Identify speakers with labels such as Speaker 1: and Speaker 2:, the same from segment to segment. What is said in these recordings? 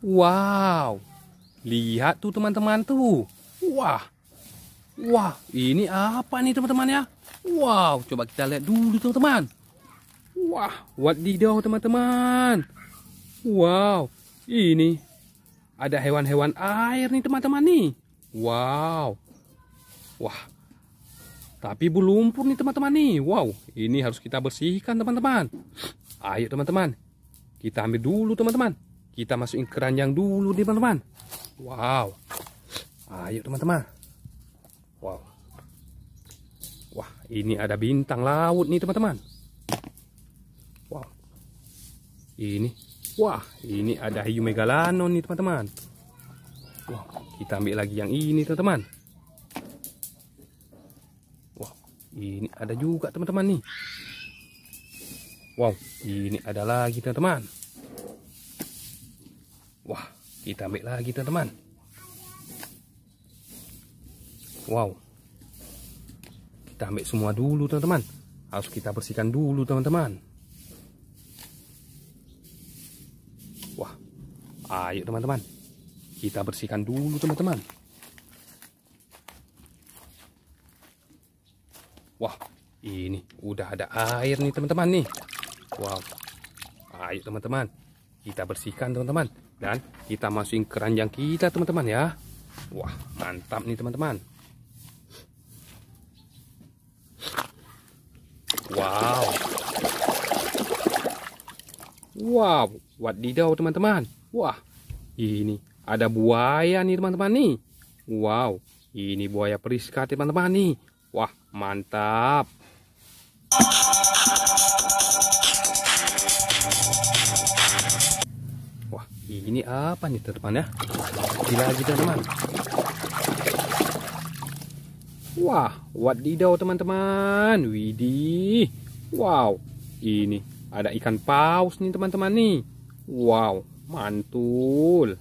Speaker 1: Wow, lihat tuh teman-teman tuh. Wah, wah ini apa nih teman-teman ya? Wow, coba kita lihat dulu teman-teman. Wah, did teman-teman. Wow, ini ada hewan-hewan air nih teman-teman nih. Wow, wah. Tapi berlumpur nih teman-teman nih. Wow, ini harus kita bersihkan teman-teman. Ayo teman-teman, kita ambil dulu teman-teman. Kita masukin keranjang dulu nih teman-teman. Wow. Ayo ah, teman-teman. Wow. Wah, ini ada bintang laut nih teman-teman. Wow. Ini. Wah, ini ada hiu megalanon nih teman-teman. Wow, kita ambil lagi yang ini teman-teman. Wow, ini ada juga teman-teman nih. Wow, ini ada lagi teman-teman. Kita ambil lagi teman-teman. Wow. Kita ambil semua dulu teman-teman. Harus kita bersihkan dulu teman-teman. Wah. Ayo ah, teman-teman. Kita bersihkan dulu teman-teman. Wah, ini udah ada air nih teman-teman nih. Wow. Ayo ah, teman-teman, kita bersihkan teman-teman dan kita masukin keranjang kita teman-teman ya wah mantap nih teman-teman wow wow wadidaw teman-teman wah ini ada buaya nih teman-teman nih wow ini buaya periska teman-teman nih wah mantap ini apa nih teman ya gila lagi teman wah wadidaw teman-teman widih wow ini ada ikan paus nih teman-teman nih wow mantul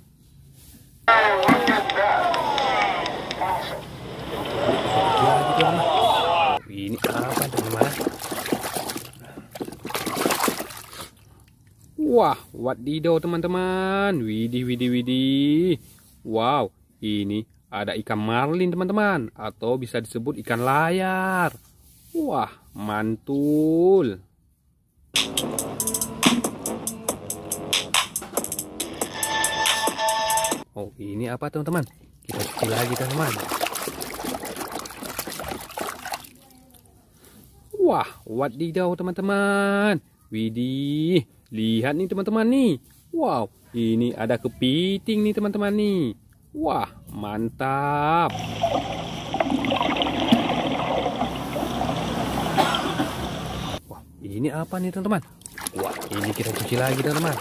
Speaker 1: Wah, wadidaw teman-teman. Widih, widih, widih. Wow, ini ada ikan marlin teman-teman. Atau bisa disebut ikan layar. Wah, mantul. Oh, ini apa teman-teman? Kita cuci lagi teman-teman. Wah, wadidaw teman-teman. Widih. Lihat nih teman-teman nih. Wow, ini ada kepiting nih teman-teman nih. Wah, mantap. Wah, ini apa nih teman-teman? Wah, ini kita cuci lagi teman-teman.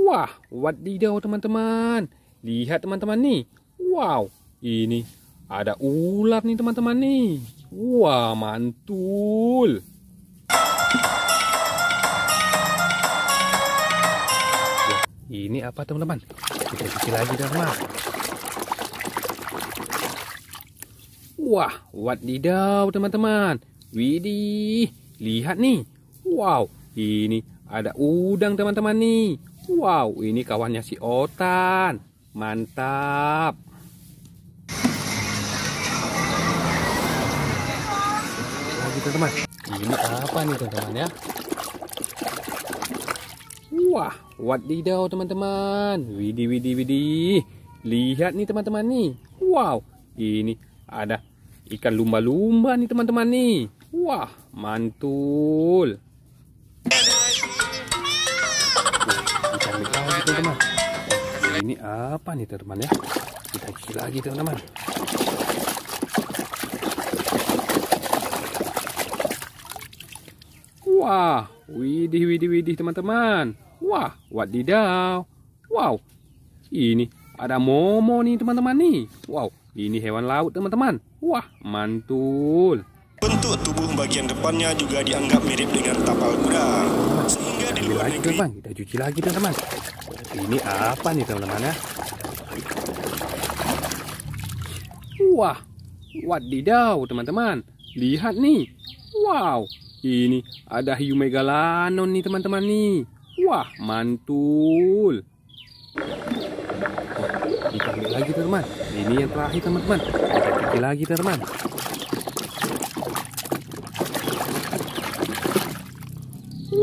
Speaker 1: Wah, wadidaw teman-teman. Lihat teman-teman nih. Wow, ini ada ular nih teman-teman nih. Wah, mantul. Ini apa teman-teman? Kita cuci lagi Dharma. Wah, wadidaw teman-teman. Widih, lihat nih. Wow, ini ada udang teman-teman nih. Wow, ini kawannya si Otan. Mantap. Lagi teman-teman. Ini apa nih teman-teman ya? Wah, wadidaw teman-teman. Widih, widih, widih. Lihat nih teman-teman nih. Wow, ini ada ikan lumba-lumba nih teman-teman nih. Wah, mantul. ikan lagi teman-teman. Nah, ini apa nih teman-teman ya? Kita cari lagi teman-teman. Wah, widih, widih, widih teman-teman. Wah, wadidaw. Wow, ini ada momo nih teman-teman nih. Wow, ini hewan laut teman-teman. Wah, mantul. Bentuk tubuh bagian depannya juga dianggap mirip dengan tapal kuda. Sehingga di luar lagi, negeri... Teman. Kita cuci lagi teman-teman. Ini apa nih teman-teman ya? Wah, wadidaw teman-teman. Lihat nih. Wow, ini ada hiu megalanon nih teman-teman nih. Wah, mantul. Oh, kita lagi teman. Ini yang terakhir teman-teman. Kita cari lagi teman.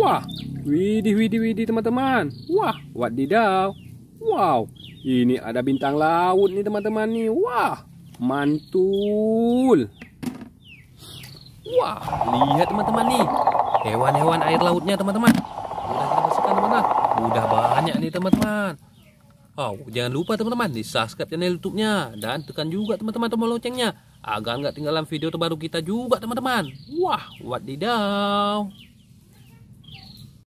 Speaker 1: Wah, widih widih widih teman-teman. Wah, wadidaw. Wow, ini ada bintang laut nih teman-teman nih. Wah, mantul. Wah, lihat teman-teman nih. Hewan-hewan air lautnya teman-teman. Udah banyak nih teman-teman. Oh, jangan lupa teman-teman di subscribe channel YouTube-nya dan tekan juga teman-teman tombol loncengnya agar nggak tinggalan video terbaru kita juga teman-teman. Wah, wadidaw.